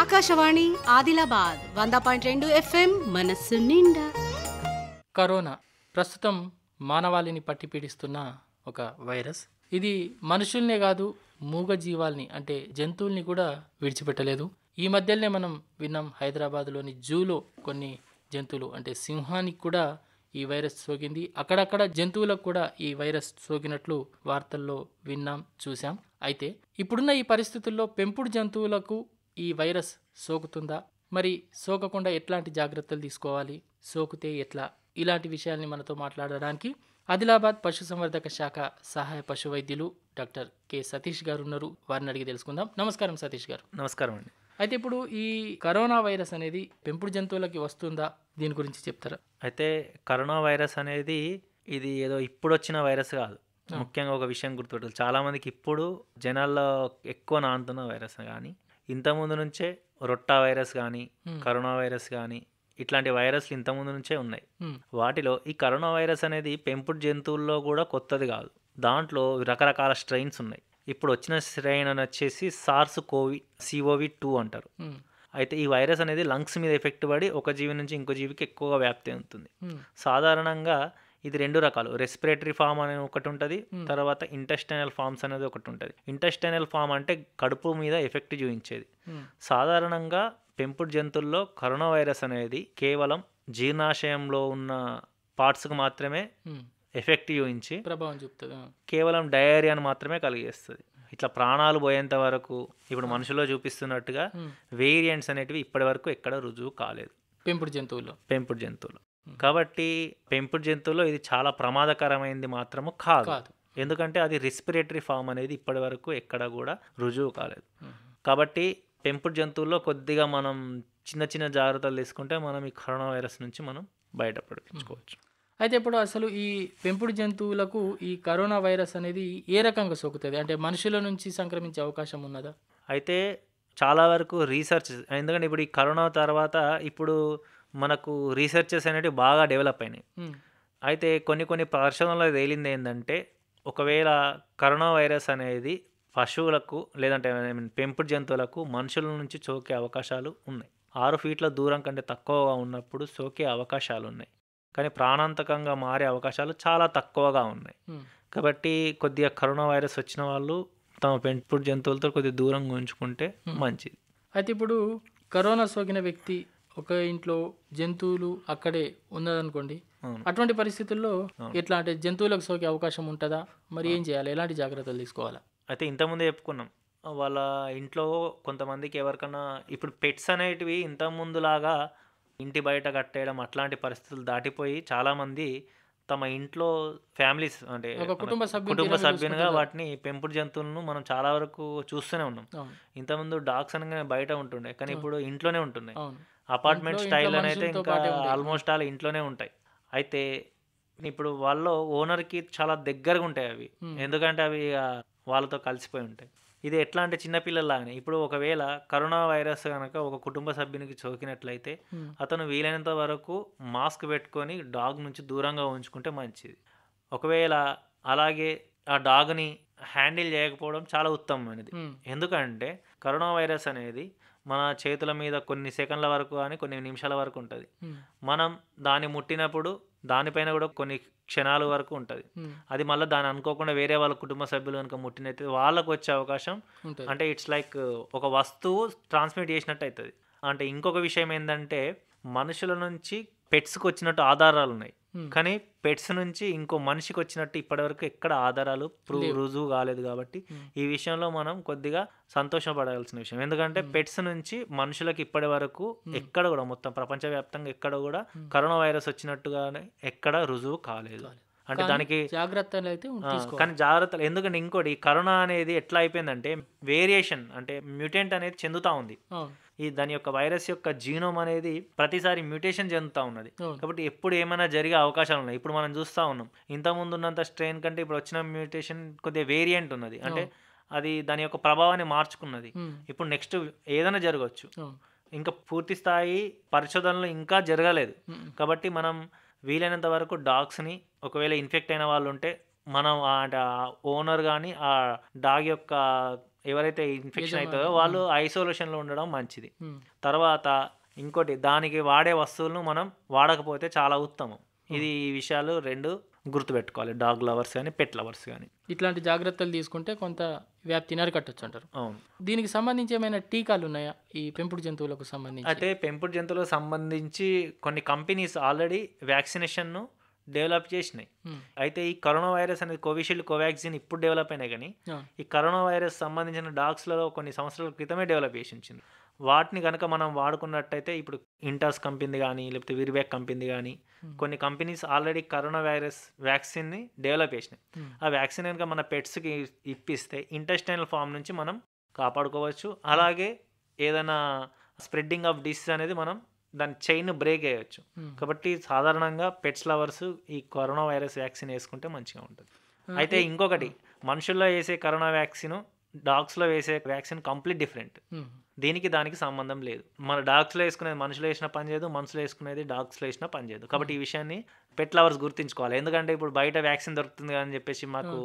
ఆకాశవాణి ఆదిలాబాద్ వంద పాయింట్ రెండు ఎఫ్ఎం మనస్సు నిండా కరోనా ప్రస్తుతం మానవాళిని పట్టిపీడిస్తున్న ఒక వైరస్ ఇది మనుషుల్నే కాదు మూగ జీవాల్ని అంటే జంతువుల్ని కూడా విడిచిపెట్టలేదు ఈ మధ్యలోనే మనం విన్నాం హైదరాబాద్లోని జూలో కొన్ని జంతువులు అంటే సింహానికి కూడా ఈ వైరస్ సోకింది అక్కడక్కడ జంతువులకు కూడా ఈ వైరస్ సోకినట్లు వార్తల్లో విన్నాం చూసాం అయితే ఇప్పుడున్న ఈ పరిస్థితుల్లో పెంపుడు జంతువులకు ఈ వైరస్ సోకుతుందా మరి సోకకుండా ఎట్లాంటి జాగ్రత్తలు తీసుకోవాలి సోకితే ఎట్లా ఇలాంటి విషయాల్ని మనతో మాట్లాడడానికి ఆదిలాబాద్ పశుసంవర్ధక శాఖ సహాయ పశు వైద్యులు డాక్టర్ కె సతీష్ గారు ఉన్నారు వారిని అడిగి తెలుసుకుందాం నమస్కారం సతీష్ గారు నమస్కారం అండి అయితే ఇప్పుడు ఈ కరోనా వైరస్ అనేది పెంపుడు జంతువులకి వస్తుందా దీని గురించి చెప్తారా అయితే కరోనా వైరస్ అనేది ఇది ఏదో ఇప్పుడు వచ్చిన వైరస్ కాదు ముఖ్యంగా ఒక విషయం గుర్తుపెట్టాలి చాలామందికి ఇప్పుడు జనాల్లో ఎక్కువ నానుతున్న వైరస్ కానీ ఇంతకుముందు నుంచే రొట్టా వైరస్ కానీ కరోనా వైరస్ కానీ ఇట్లాంటి వైరస్లు ఇంతకుముందు నుంచే ఉన్నాయి వాటిలో ఈ కరోనా వైరస్ అనేది పెంపుడు జంతువుల్లో కూడా కొత్తది కాదు దాంట్లో రకరకాల స్ట్రెయిన్స్ ఉన్నాయి ఇప్పుడు వచ్చిన శ్రేణి వచ్చేసి సార్స్ కోవి సిఓవి టూ అంటారు అయితే ఈ వైరస్ అనేది లంగ్స్ మీద ఎఫెక్ట్ పడి ఒక జీవి నుంచి ఇంకో జీవికి ఎక్కువగా వ్యాప్తి అవుతుంది సాధారణంగా ఇది రెండు రకాలు రెస్పిరేటరీ ఫామ్ అనేది ఒకటి ఉంటుంది తర్వాత ఇంటెస్టైనల్ ఫామ్స్ అనేది ఒకటి ఉంటుంది ఇంటెస్టైనల్ ఫామ్ అంటే కడుపు మీద ఎఫెక్ట్ చూపించేది సాధారణంగా పెంపుడు జంతువుల్లో కరోనా వైరస్ అనేది కేవలం జీర్ణాశయంలో ఉన్న పార్ట్స్కి మాత్రమే ఎఫెక్ట్ చూపించి ప్రభావం చూపుతుంది కేవలం డయేరియాను మాత్రమే కలిగేస్తుంది ఇట్లా ప్రాణాలు పోయేంత వరకు ఇప్పుడు మనుషుల్లో చూపిస్తున్నట్టుగా వేరియంట్స్ అనేటివి ఇప్పటి వరకు ఎక్కడ రుజువు కాలేదు పెంపుడు జంతువులు పెంపుడు జంతువులు కాబట్టి పెంపుడు జంతువులో ఇది చాలా ప్రమాదకరమైనది మాత్రము కాదు ఎందుకంటే అది రెస్పిరేటరీ ఫామ్ అనేది ఇప్పటి వరకు ఎక్కడ కూడా రుజువు కాలేదు కాబట్టి పెంపుడు జంతువుల్లో కొద్దిగా మనం చిన్న చిన్న జాగ్రత్తలు తీసుకుంటే మనం ఈ కరోనా వైరస్ నుంచి మనం బయటపడించుకోవచ్చు అయితే ఇప్పుడు అసలు ఈ పెంపుడు జంతువులకు ఈ కరోనా వైరస్ అనేది ఏ రకంగా సోకుతుంది అంటే మనుషుల నుంచి సంక్రమించే అవకాశం ఉన్నదా అయితే చాలా వరకు రీసెర్చ్ ఎందుకంటే ఇప్పుడు ఈ కరోనా తర్వాత ఇప్పుడు మనకు రీసెర్చెస్ అనేవి బాగా డెవలప్ అయినాయి అయితే కొన్ని కొన్ని పరిశోధనలో తేలింది ఏంటంటే ఒకవేళ కరోనా వైరస్ అనేది పశువులకు లేదంటే పెంపుడు జంతువులకు మనుషుల నుంచి సోకే అవకాశాలు ఉన్నాయి ఆరు ఫీట్ల దూరం కంటే తక్కువగా ఉన్నప్పుడు సోకే అవకాశాలు ఉన్నాయి కానీ ప్రాణాంతకంగా మారే అవకాశాలు చాలా తక్కువగా ఉన్నాయి కాబట్టి కొద్దిగా కరోనా వైరస్ వచ్చిన వాళ్ళు తమ పెంపుడు జంతువులతో కొద్దిగా దూరంగా ఉంచుకుంటే మంచిది అయితే ఇప్పుడు కరోనా సోకిన వ్యక్తి ఒక ఇంట్లో జంతువులు అక్కడే ఉన్నదనుకోండి అటువంటి పరిస్థితుల్లో ఎట్లా అంటే జంతువులకు సోకే అవకాశం ఉంటుందా మరి ఏం చేయాలి ఎలాంటి జాగ్రత్తలు తీసుకోవాలా అయితే ఇంతకుముందే చెప్పుకున్నాం వాళ్ళ ఇంట్లో కొంతమందికి ఎవరికైనా ఇప్పుడు పెట్స్ అనేటివి ఇంతకుముందులాగా ఇంటి బయట కట్టేయడం అట్లాంటి పరిస్థితులు దాటిపోయి చాలామంది తమ ఇంట్లో ఫ్యామిలీస్ అంటే కుటుంబ కుటుంబ సభ్యునిగా వాటిని పెంపుడు జంతువులను మనం చాలా వరకు చూస్తూనే ఉన్నాం ఇంతకుముందు డాగ్స్ అనగానే బయట ఉంటుండే కానీ ఇప్పుడు ఇంట్లోనే ఉంటున్నాయి అపార్ట్మెంట్ స్టైల్ అయితే ఇంకా ఆల్మోస్ట్ ఆల్ ఇంట్లోనే ఉంటాయి అయితే ఇప్పుడు వాళ్ళ ఓనర్కి చాలా దగ్గరగా ఉంటాయి అవి ఎందుకంటే అవి వాళ్ళతో కలిసిపోయి ఉంటాయి ఇది ఎట్లా అంటే చిన్నపిల్లలాగానే ఇప్పుడు ఒకవేళ కరోనా వైరస్ కనుక ఒక కుటుంబ సభ్యునికి చోకినట్లయితే అతను వీలైనంత వరకు మాస్క్ పెట్టుకొని డాగ్ నుంచి దూరంగా ఉంచుకుంటే మంచిది ఒకవేళ అలాగే ఆ డాగ్ని హ్యాండిల్ చేయకపోవడం చాలా ఉత్తమమైనది ఎందుకంటే కరోనా వైరస్ అనేది మన చేతుల మీద కొన్ని సెకండ్ల వరకు కానీ కొన్ని నిమిషాల వరకు ఉంటుంది మనం దాన్ని ముట్టినప్పుడు దానిపైన కూడా కొన్ని క్షణాల వరకు ఉంటుంది అది మళ్ళీ దాని అనుకోకుండా వేరే వాళ్ళ కుటుంబ సభ్యులు కనుక ముట్టినైతే వాళ్ళకు వచ్చే అవకాశం అంటే ఇట్స్ లైక్ ఒక వస్తువు ట్రాన్స్మిట్ చేసినట్టు అవుతుంది అంటే ఇంకొక విషయం ఏంటంటే మనుషుల నుంచి పెట్స్కి వచ్చినట్టు ఆధారాలు ఉన్నాయి Hmm. కానీ పెట్స్ నుంచి ఇంకో మనిషికి వచ్చినట్టు ఇప్పటివరకు ఎక్కడ ఆధారాలు ప్రూవ్ రుజువు కాలేదు కాబట్టి hmm. ఈ విషయంలో మనం కొద్దిగా సంతోషపడాల్సిన విషయం ఎందుకంటే hmm. పెట్స్ నుంచి మనుషులకు ఇప్పటి వరకు ఎక్కడ కూడా మొత్తం ప్రపంచవ్యాప్తంగా ఎక్కడ కూడా కరోనా వైరస్ వచ్చినట్టుగానే ఎక్కడ రుజువు కాలేదు అంటే దానికి జాగ్రత్తలు కానీ జాగ్రత్తలు ఎందుకంటే ఇంకోటి కరోనా అనేది ఎట్లా అయిపోయిందంటే వేరియేషన్ అంటే మ్యూటెంట్ అనేది చెందుతా ఉంది ఈ దాని యొక్క వైరస్ యొక్క జీనోమ్ అనేది ప్రతిసారి మ్యూటేషన్ చెందుతూ ఉన్నది కాబట్టి ఎప్పుడు ఏమైనా జరిగే అవకాశాలు ఉన్నాయి ఇప్పుడు మనం చూస్తూ ఉన్నాం ముందు ఉన్నంత స్ట్రెయిన్ కంటే ఇప్పుడు వచ్చిన మ్యూటేషన్ కొద్దిగా వేరియంట్ ఉన్నది అంటే అది దాని యొక్క ప్రభావాన్ని మార్చుకున్నది ఇప్పుడు నెక్స్ట్ ఏదైనా జరగవచ్చు ఇంకా పూర్తి స్థాయి పరిశోధనలు ఇంకా జరగలేదు కాబట్టి మనం వీలైనంత వరకు డాగ్స్ని ఒకవేళ ఇన్ఫెక్ట్ అయిన వాళ్ళు ఉంటే మనం అంటే ఓనర్ కానీ ఆ డాగ్ యొక్క ఎవరైతే ఇన్ఫెక్షన్ అవుతుందో వాళ్ళు ఐసోలేషన్లో ఉండడం మంచిది తర్వాత ఇంకోటి దానికి వాడే వస్తువులను మనం వాడకపోతే చాలా ఉత్తమం ఇది ఈ విషయాలు రెండు గుర్తుపెట్టుకోవాలి డాగ్ లవర్స్ కానీ పెట్ లవర్స్ కానీ ఇట్లాంటి జాగ్రత్తలు తీసుకుంటే కొంత వ్యాప్తి అరికట్టచ్చు అంటారు అవును దీనికి సంబంధించి ఏమైనా టీకాలు ఉన్నాయా ఈ పెంపుడు జంతువులకు సంబంధించి అయితే పెంపుడు జంతువులకు సంబంధించి కొన్ని కంపెనీస్ ఆల్రెడీ వ్యాక్సినేషన్ను డెవలప్ చేసినాయి అయితే ఈ కరోనా వైరస్ అనేది కోవిషీల్డ్ కోవాక్సిన్ ఇప్పుడు డెవలప్ అయినాయి కానీ ఈ కరోనా వైరస్ సంబంధించిన డాగ్స్లలో కొన్ని సంవత్సరాల క్రితమే డెవలప్ చేసి ఉంచింది వాటిని కనుక మనం వాడుకున్నట్టయితే ఇప్పుడు ఇంటాస్ కంపెనీ కానీ లేకపోతే విరిబ్యాక్ కంపెనీ కానీ కొన్ని కంపెనీస్ ఆల్రెడీ కరోనా వైరస్ వ్యాక్సిన్ని డెవలప్ చేసినాయి ఆ వ్యాక్సిన్ కనుక మన పెట్స్కి ఇప్పిస్తే ఇంటెస్టైనల్ ఫామ్ నుంచి మనం కాపాడుకోవచ్చు అలాగే ఏదైనా స్ప్రెడ్డింగ్ ఆఫ్ డిసీజ్ అనేది మనం దాని చైన్ బ్రేక్ అయ్యొచ్చు hmm. కాబట్టి సాధారణంగా పెట్స్ లవర్స్ ఈ కరోనా వైరస్ వ్యాక్సిన్ వేసుకుంటే మంచిగా ఉంటుంది అయితే ఇంకొకటి మనుషుల్లో వేసే కరోనా వ్యాక్సిన్ డాగ్స్లో వేసే వ్యాక్సిన్ కంప్లీట్ డిఫరెంట్ దీనికి దానికి సంబంధం లేదు మన డాగ్స్లో వేసుకునేది మనుషులు వేసిన పని చేయదు మనుషులు వేసుకునేది డాగ్స్లో వేసిన పని చేయదు కాబట్టి hmm. ఈ విషయాన్ని పెట్ లవర్స్ గుర్తించుకోవాలి ఎందుకంటే ఇప్పుడు బయట వ్యాక్సిన్ దొరుకుతుంది అని చెప్పేసి మాకు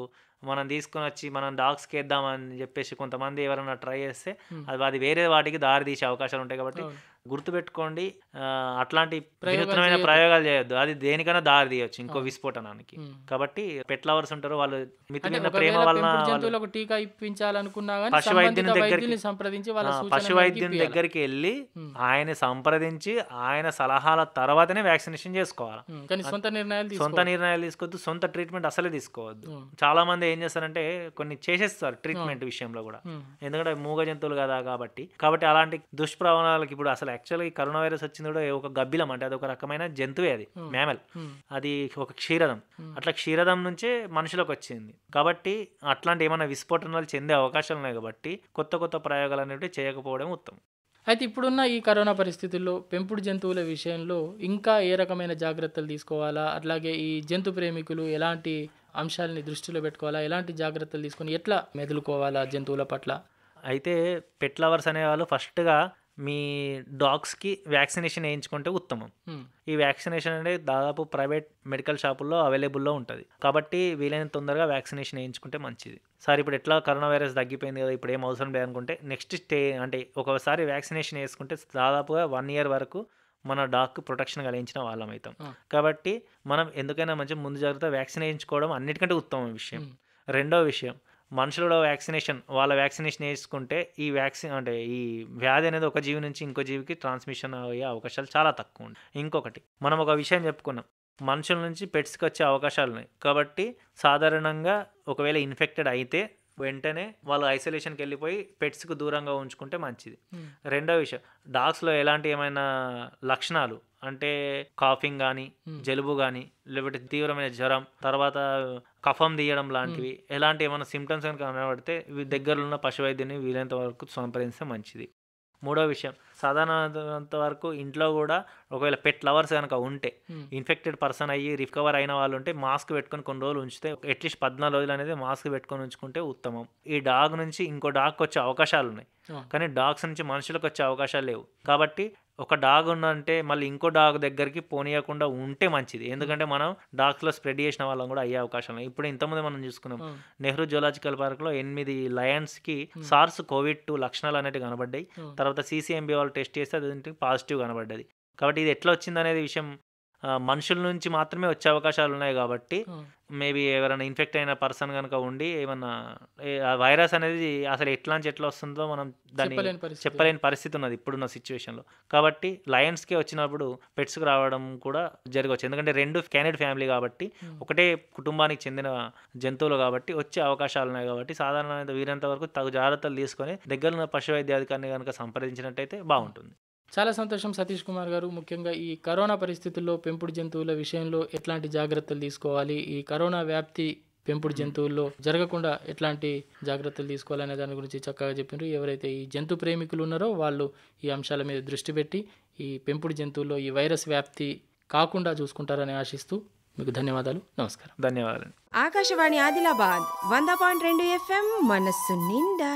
మనం తీసుకొని వచ్చి మనం డాగ్స్కి వేద్దామని చెప్పేసి కొంతమంది ఎవరైనా ట్రై చేస్తే hmm. అది అది వేరే వాటికి దారి తీసే అవకాశాలు ఉంటాయి కాబట్టి గుర్తుపెట్టుకోండి అట్లాంటి వినూత్నమైన ప్రయోగాలు చేయొద్దు అది దేనికైనా దారి తీయొచ్చు ఇంకో విస్ఫోటనానికి hmm. కాబట్టి పెట్ లవర్స్ ఉంటారు వాళ్ళు మితిమిన ప్రేమ వలన టీకా ఇప్పించాలనుకున్నా పశు వైద్యుని దగ్గరికి సంప్రదించి పశు వైద్యుని దగ్గరికి వెళ్ళి hmm. ఆయన సంప్రదించి ఆయన సలహాల తర్వాతనే వ్యాక్సినేషన్ చేసుకోవాలి సొంత నిర్ణయాలు సొంత నిర్ణయాలు తీసుకోవద్దు సొంత ట్రీట్మెంట్ అసలే తీసుకోవద్దు చాలా మంది ఏం చేస్తారంటే కొన్ని చేసేస్తారు ట్రీట్మెంట్ విషయంలో కూడా ఎందుకంటే మూగ జంతువులు కదా కాబట్టి కాబట్టి అలాంటి దుష్ప్రవణాలకు ఇప్పుడు అసలు యాక్చువల్గా కరోనా వైరస్ వచ్చింది కూడా ఒక గబ్బిలం అంటే అది ఒక రకమైన జంతువే అది మేమల్ అది ఒక క్షీరదం అట్లా క్షీరదం నుంచే మనుషులకు వచ్చింది కాబట్టి అట్లాంటి ఏమైనా విస్ఫోటనాలు చెందే అవకాశం ఉన్నాయి కాబట్టి కొత్త కొత్త ప్రయోగాలు అనేవి చేయకపోవడం ఉత్తమం అయితే ఇప్పుడున్న ఈ కరోనా పరిస్థితుల్లో పెంపుడు జంతువుల విషయంలో ఇంకా ఏ రకమైన జాగ్రత్తలు తీసుకోవాలా అట్లాగే ఈ జంతు ప్రేమికులు ఎలాంటి అంశాలని దృష్టిలో పెట్టుకోవాలా ఎలాంటి జాగ్రత్తలు తీసుకొని ఎట్లా మెదులుకోవాలా జంతువుల పట్ల అయితే పెట్ లవర్స్ అనేవాళ్ళు ఫస్ట్గా మీ డాగ్స్కి వ్యాక్సినేషన్ వేయించుకుంటే ఉత్తమం ఈ వ్యాక్సినేషన్ అనేది దాదాపు ప్రైవేట్ మెడికల్ షాపుల్లో అవైలబుల్లో ఉంటుంది కాబట్టి వీలైనంత తొందరగా వ్యాక్సినేషన్ వేయించుకుంటే మంచిది సార్ ఇప్పుడు ఎట్లా కరోనా వైరస్ తగ్గిపోయింది కదా ఇప్పుడు ఏం అవసరం లేదనుకుంటే నెక్స్ట్ స్టే అంటే ఒకసారి వ్యాక్సినేషన్ వేసుకుంటే దాదాపుగా వన్ ఇయర్ వరకు మన డాక్ ప్రొటెక్షన్ కలిగించిన వాళ్ళం అవుతాం కాబట్టి మనం ఎందుకైనా మంచి ముందు జాగ్రత్త వ్యాక్సిన్ వేయించుకోవడం అన్నిటికంటే ఉత్తమ విషయం రెండో విషయం మనుషులు కూడా వ్యాక్సినేషన్ వాళ్ళ వ్యాక్సినేషన్ వేసుకుంటే ఈ వ్యాక్సిన్ అంటే ఈ వ్యాధి అనేది ఒక జీవి నుంచి ఇంకో జీవికి ట్రాన్స్మిషన్ అయ్యే అవకాశాలు చాలా తక్కువ ఉంటాయి ఇంకొకటి మనం ఒక విషయం చెప్పుకున్నాం మనుషుల నుంచి పెట్స్కి వచ్చే అవకాశాలు ఉన్నాయి కాబట్టి సాధారణంగా ఒకవేళ ఇన్ఫెక్టెడ్ అయితే వెంటనే వాళ్ళు ఐసోలేషన్కి వెళ్ళిపోయి పెట్స్కు దూరంగా ఉంచుకుంటే మంచిది రెండో విషయం డాగ్స్లో ఎలాంటి ఏమైనా లక్షణాలు అంటే కాఫింగ్ కానీ జలుబు కానీ లేకపోతే తీవ్రమైన జ్వరం తర్వాత కఫం తీయడం లాంటివి ఎలాంటి ఏమైనా సిమ్టమ్స్ కనబడితే కనబడితే దగ్గరలో పశు వైద్యుని వీలైనంత వరకు సంప్రదిస్తే మంచిది మూడో విషయం సాధారణంత వరకు ఇంట్లో కూడా ఒకవేళ పెట్ లవర్స్ కనుక ఉంటే ఇన్ఫెక్టెడ్ పర్సన్ అయ్యి రికవర్ అయిన వాళ్ళు ఉంటే మాస్క్ పెట్టుకొని కొన్ని రోజులు ఉంచితే అట్లీస్ట్ పద్నాలుగు రోజులు అనేది మాస్క్ పెట్టుకొని ఉంచుకుంటే ఉత్తమం ఈ డాగ్ నుంచి ఇంకో డాగ్కి వచ్చే అవకాశాలు ఉన్నాయి కానీ డాగ్స్ నుంచి మనుషులకు వచ్చే అవకాశాలు లేవు కాబట్టి ఒక డాగ్ ఉన్నంటే మళ్ళీ ఇంకో డాగ్ దగ్గరికి పోనీయకుండా ఉంటే మంచిది ఎందుకంటే మనం లో స్ప్రెడ్ చేసిన వాళ్ళం కూడా అయ్యే అవకాశం ఇప్పుడు ఇంతమంది మనం చూసుకున్నాం నెహ్రూ జులాజికల్ పార్క్లో ఎనిమిది లయన్స్ కి సార్స్ కోవిడ్ టూ లక్షణాలు అనేవి కనబడ్డాయి తర్వాత సీసీఎంబీ వాళ్ళు టెస్ట్ చేస్తే అది పాజిటివ్ కనబడ్డది కాబట్టి ఇది ఎట్లా వచ్చింది అనేది విషయం మనుషుల నుంచి మాత్రమే వచ్చే అవకాశాలు ఉన్నాయి కాబట్టి మేబీ ఎవరైనా ఇన్ఫెక్ట్ అయిన పర్సన్ కనుక ఉండి ఏమన్నా వైరస్ అనేది అసలు నుంచి ఎట్లా వస్తుందో మనం దాన్ని చెప్పలేని పరిస్థితి ఉన్నది ఇప్పుడున్న సిచ్యువేషన్లో కాబట్టి లయన్స్కే వచ్చినప్పుడు పెట్స్కి రావడం కూడా జరగవచ్చు ఎందుకంటే రెండు క్యానెడ్ ఫ్యామిలీ కాబట్టి hmm. ఒకటే కుటుంబానికి చెందిన జంతువులు కాబట్టి వచ్చే అవకాశాలు ఉన్నాయి కాబట్టి సాధారణంగా వీరంత వరకు తగు జాగ్రత్తలు తీసుకొని ఉన్న పశు వైద్యాధికారిని కనుక సంప్రదించినట్టయితే బాగుంటుంది చాలా సంతోషం సతీష్ కుమార్ గారు ముఖ్యంగా ఈ కరోనా పరిస్థితుల్లో పెంపుడు జంతువుల విషయంలో ఎట్లాంటి జాగ్రత్తలు తీసుకోవాలి ఈ కరోనా వ్యాప్తి పెంపుడు జంతువుల్లో జరగకుండా ఎట్లాంటి జాగ్రత్తలు తీసుకోవాలనే దాని గురించి చక్కగా చెప్పినారు ఎవరైతే ఈ జంతు ప్రేమికులు ఉన్నారో వాళ్ళు ఈ అంశాల మీద దృష్టి పెట్టి ఈ పెంపుడు జంతువుల్లో ఈ వైరస్ వ్యాప్తి కాకుండా చూసుకుంటారని ఆశిస్తూ మీకు ధన్యవాదాలు నమస్కారం ధన్యవాదాలు ఆకాశవాణి ఆదిలాబాద్ వంద పాయింట్ రెండు ఎఫ్ఎం మనస్సు నిండా